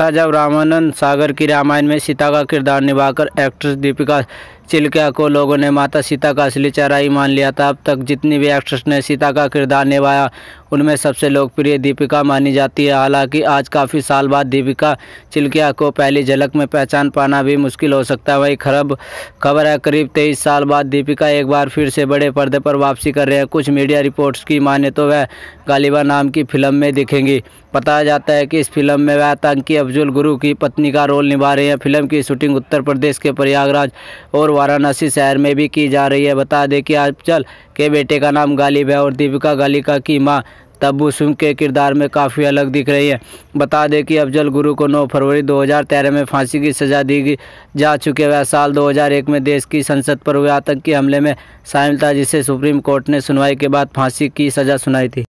था जब रामानंद सागर की रामायण में सीता का किरदार निभाकर एक्ट्रेस दीपिका चिल्किया को लोगों ने माता सीता का असली चेहरा ही मान लिया था अब तक जितनी भी एक्ट्रेस ने सीता का किरदार निभाया उनमें सबसे लोकप्रिय दीपिका मानी जाती है हालांकि आज काफ़ी साल बाद दीपिका चिल्किया को पहली झलक में पहचान पाना भी मुश्किल हो सकता है वही खराब खबर है करीब तेईस साल बाद दीपिका एक बार फिर से बड़े पर्दे पर वापसी कर रहे हैं कुछ मीडिया रिपोर्ट्स की माने तो वह गालिबा नाम की फिल्म में दिखेंगी बताया जाता है कि इस फिल्म में वह आतंकी अफजुल गुरु की पत्नी का रोल निभा रही है फिल्म की शूटिंग उत्तर प्रदेश के प्रयागराज और वाराणसी शहर में भी की जा रही है बता दें कि अफजल के बेटे का नाम गालिब है और दीपिका गालिका की माँ तब्बू सिंह के किरदार में काफ़ी अलग दिख रही है बता दें कि अफजल गुरु को 9 फरवरी 2013 में फांसी की सज़ा दी जा चुके वह साल 2001 में देश की संसद पर हुए आतंकी हमले में शामिल था जिसे सुप्रीम कोर्ट ने सुनवाई के बाद फांसी की सज़ा सुनाई थी